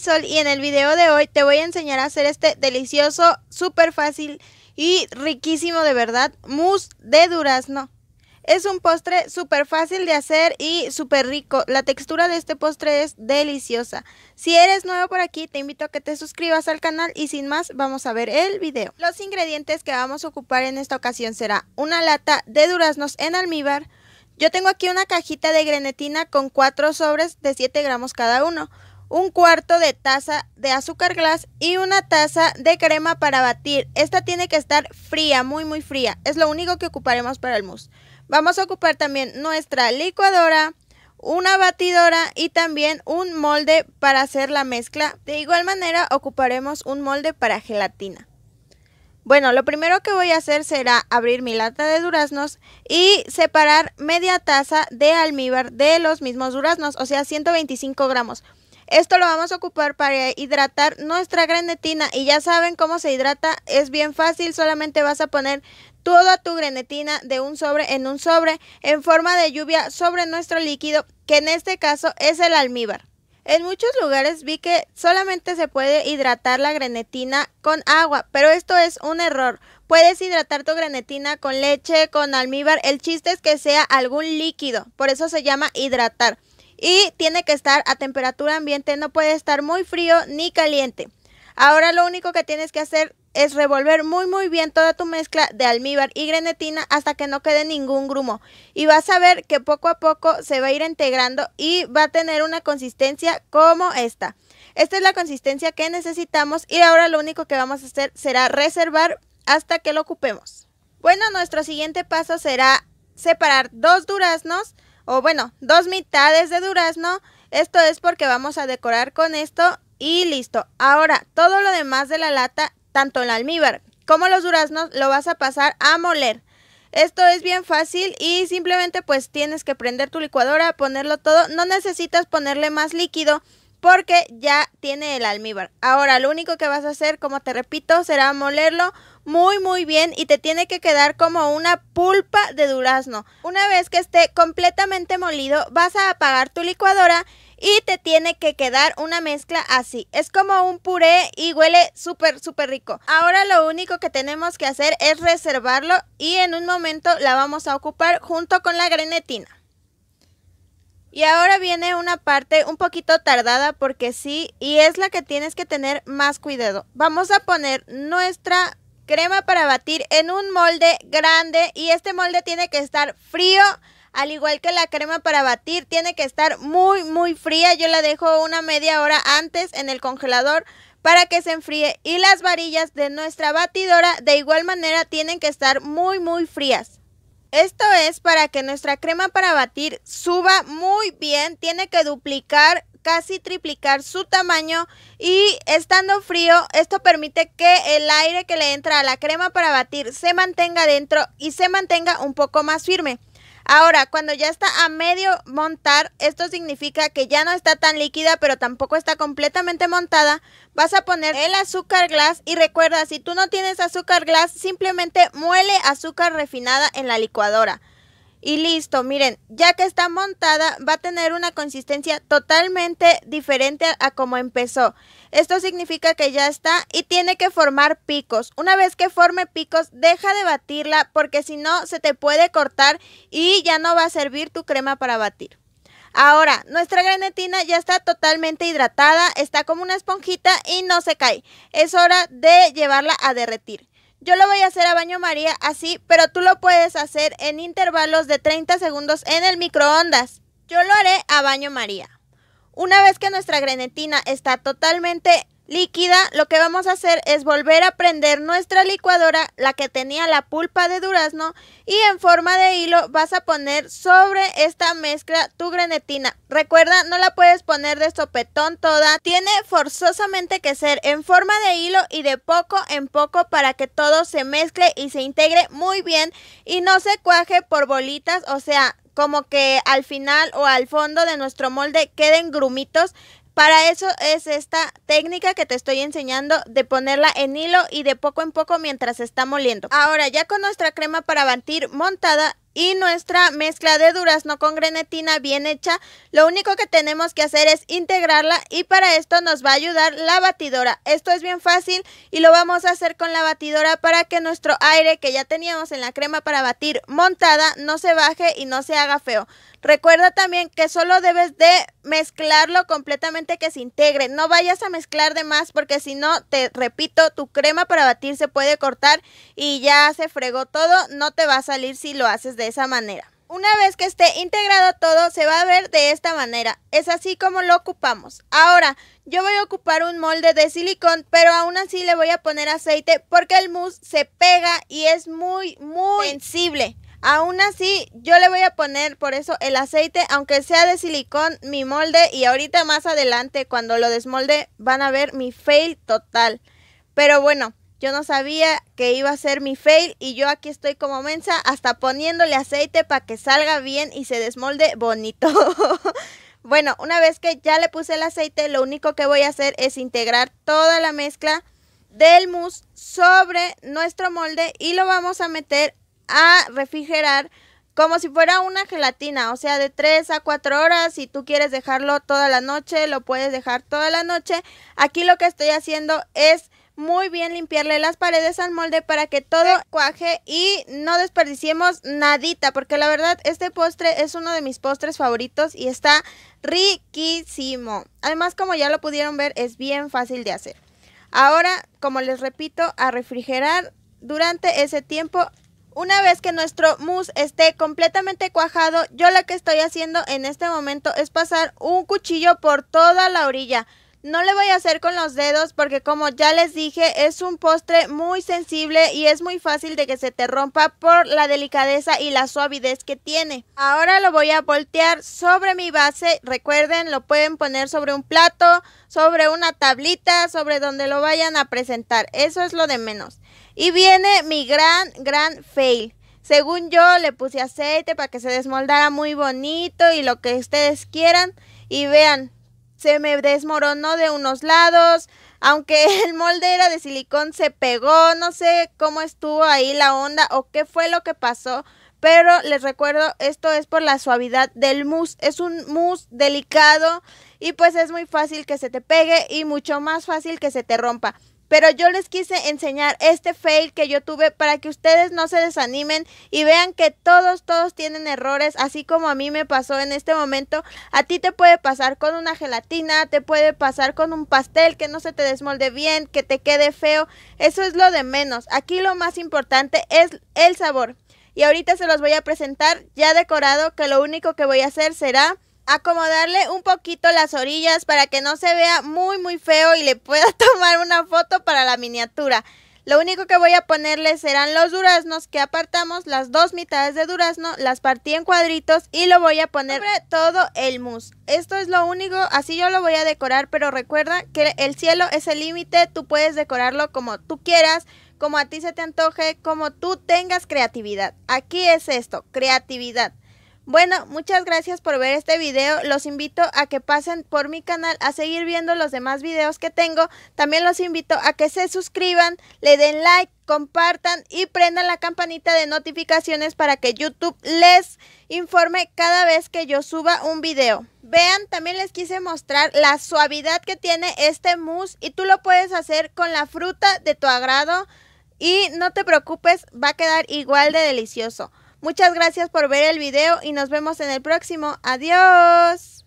Sol y en el video de hoy te voy a enseñar a hacer este delicioso, súper fácil y riquísimo de verdad mousse de durazno. Es un postre súper fácil de hacer y súper rico. La textura de este postre es deliciosa. Si eres nuevo por aquí, te invito a que te suscribas al canal y sin más, vamos a ver el video. Los ingredientes que vamos a ocupar en esta ocasión será una lata de duraznos en almíbar. Yo tengo aquí una cajita de grenetina con 4 sobres de 7 gramos cada uno un cuarto de taza de azúcar glass y una taza de crema para batir. Esta tiene que estar fría, muy muy fría. Es lo único que ocuparemos para el mousse. Vamos a ocupar también nuestra licuadora, una batidora y también un molde para hacer la mezcla. De igual manera ocuparemos un molde para gelatina. Bueno, lo primero que voy a hacer será abrir mi lata de duraznos y separar media taza de almíbar de los mismos duraznos, o sea, 125 gramos. Esto lo vamos a ocupar para hidratar nuestra grenetina y ya saben cómo se hidrata, es bien fácil, solamente vas a poner toda tu grenetina de un sobre en un sobre en forma de lluvia sobre nuestro líquido, que en este caso es el almíbar. En muchos lugares vi que solamente se puede hidratar la grenetina con agua, pero esto es un error. Puedes hidratar tu grenetina con leche, con almíbar, el chiste es que sea algún líquido, por eso se llama hidratar y tiene que estar a temperatura ambiente, no puede estar muy frío ni caliente. Ahora lo único que tienes que hacer es revolver muy muy bien toda tu mezcla de almíbar y grenetina hasta que no quede ningún grumo y vas a ver que poco a poco se va a ir integrando y va a tener una consistencia como esta. Esta es la consistencia que necesitamos y ahora lo único que vamos a hacer será reservar hasta que lo ocupemos. Bueno, nuestro siguiente paso será separar dos duraznos o bueno, dos mitades de durazno. Esto es porque vamos a decorar con esto y listo. Ahora, todo lo demás de la lata, tanto el almíbar como los duraznos, lo vas a pasar a moler. Esto es bien fácil y simplemente pues tienes que prender tu licuadora, ponerlo todo. No necesitas ponerle más líquido porque ya tiene el almíbar. Ahora, lo único que vas a hacer, como te repito, será molerlo muy muy bien y te tiene que quedar como una pulpa de durazno. Una vez que esté completamente molido, vas a apagar tu licuadora y te tiene que quedar una mezcla así. Es como un puré y huele súper, súper rico. Ahora lo único que tenemos que hacer es reservarlo y en un momento la vamos a ocupar junto con la grenetina. Y ahora viene una parte un poquito tardada porque sí, y es la que tienes que tener más cuidado. Vamos a poner nuestra crema para batir en un molde grande y este molde tiene que estar frío. Al igual que la crema para batir, tiene que estar muy, muy fría. Yo la dejo una media hora antes en el congelador para que se enfríe. Y las varillas de nuestra batidora de igual manera tienen que estar muy, muy frías. Esto es para que nuestra crema para batir suba muy bien. Tiene que duplicar casi triplicar su tamaño y estando frío esto permite que el aire que le entra a la crema para batir se mantenga dentro y se mantenga un poco más firme. Ahora, cuando ya está a medio montar, esto significa que ya no está tan líquida, pero tampoco está completamente montada. Vas a poner el azúcar glass y recuerda, si tú no tienes azúcar glass, simplemente muele azúcar refinada en la licuadora y listo. Miren, ya que está montada, va a tener una consistencia totalmente diferente a como empezó. Esto significa que ya está y tiene que formar picos. Una vez que forme picos, deja de batirla porque si no se te puede cortar y ya no va a servir tu crema para batir. Ahora, nuestra granetina ya está totalmente hidratada, está como una esponjita y no se cae. Es hora de llevarla a derretir. Yo lo voy a hacer a baño María así, pero tú lo puedes hacer en intervalos de 30 segundos en el microondas. Yo lo haré a baño María. Una vez que nuestra grenetina está totalmente líquida, lo que vamos a hacer es volver a prender nuestra licuadora, la que tenía la pulpa de durazno, y en forma de hilo vas a poner sobre esta mezcla tu grenetina. Recuerda, no la puedes poner de sopetón toda, tiene forzosamente que ser en forma de hilo y de poco en poco para que todo se mezcle y se integre muy bien y no se cuaje por bolitas, o sea, como que al final o al fondo de nuestro molde queden grumitos. Para eso es esta técnica que te estoy enseñando de ponerla en hilo y de poco en poco mientras se está moliendo. Ahora ya con nuestra crema para batir montada y nuestra mezcla de durazno con grenetina bien hecha. Lo único que tenemos que hacer es integrarla y para esto nos va a ayudar la batidora. Esto es bien fácil y lo vamos a hacer con la batidora para que nuestro aire que ya teníamos en la crema para batir montada no se baje y no se haga feo. Recuerda también que solo debes de mezclarlo completamente que se integre. No vayas a mezclar de más porque si no, te repito, tu crema para batir se puede cortar y ya se fregó todo. No te va a salir si lo haces de esa manera. Una vez que esté integrado todo, se va a ver de esta manera. Es así como lo ocupamos. Ahora, yo voy a ocupar un molde de silicón, pero aún así le voy a poner aceite porque el mousse se pega y es muy, muy sensible. Aún así, yo le voy a poner por eso el aceite, aunque sea de silicón, mi molde. Y ahorita más adelante, cuando lo desmolde, van a ver mi fail total. Pero bueno, yo no sabía que iba a ser mi fail y yo aquí estoy como mensa hasta poniéndole aceite para que salga bien y se desmolde bonito. bueno, una vez que ya le puse el aceite, lo único que voy a hacer es integrar toda la mezcla del mousse sobre nuestro molde y lo vamos a meter a refrigerar como si fuera una gelatina, o sea, de 3 a 4 horas. Si tú quieres dejarlo toda la noche, lo puedes dejar toda la noche. Aquí lo que estoy haciendo es muy bien limpiarle las paredes al molde para que todo cuaje y no desperdiciemos nadita, porque la verdad este postre es uno de mis postres favoritos y está riquísimo. Además, como ya lo pudieron ver, es bien fácil de hacer. Ahora, como les repito, a refrigerar durante ese tiempo una vez que nuestro mousse esté completamente cuajado, yo lo que estoy haciendo en este momento es pasar un cuchillo por toda la orilla. No le voy a hacer con los dedos porque como ya les dije es un postre muy sensible y es muy fácil de que se te rompa por la delicadeza y la suavidez que tiene. Ahora lo voy a voltear sobre mi base. Recuerden, lo pueden poner sobre un plato, sobre una tablita, sobre donde lo vayan a presentar. Eso es lo de menos. Y viene mi gran, gran fail. Según yo le puse aceite para que se desmoldara muy bonito y lo que ustedes quieran. Y vean, se me desmoronó de unos lados, aunque el molde era de silicón, se pegó, no sé cómo estuvo ahí la onda o qué fue lo que pasó. Pero les recuerdo, esto es por la suavidad del mousse. Es un mousse delicado y pues es muy fácil que se te pegue y mucho más fácil que se te rompa pero yo les quise enseñar este fail que yo tuve para que ustedes no se desanimen y vean que todos, todos tienen errores, así como a mí me pasó en este momento. A ti te puede pasar con una gelatina, te puede pasar con un pastel que no se te desmolde bien, que te quede feo. Eso es lo de menos. Aquí lo más importante es el sabor. Y ahorita se los voy a presentar ya decorado, que lo único que voy a hacer será acomodarle un poquito las orillas para que no se vea muy muy feo y le pueda tomar una foto para la miniatura. Lo único que voy a ponerle serán los duraznos que apartamos, las dos mitades de durazno, las partí en cuadritos y lo voy a poner sobre todo el mousse. Esto es lo único, así yo lo voy a decorar, pero recuerda que el cielo es el límite, tú puedes decorarlo como tú quieras, como a ti se te antoje, como tú tengas creatividad. Aquí es esto, creatividad. Bueno, muchas gracias por ver este video. Los invito a que pasen por mi canal a seguir viendo los demás videos que tengo. También los invito a que se suscriban, le den like, compartan y prendan la campanita de notificaciones para que YouTube les informe cada vez que yo suba un video. Vean, también les quise mostrar la suavidad que tiene este mousse y tú lo puedes hacer con la fruta de tu agrado y no te preocupes, va a quedar igual de delicioso. Muchas gracias por ver el video y nos vemos en el próximo. Adiós.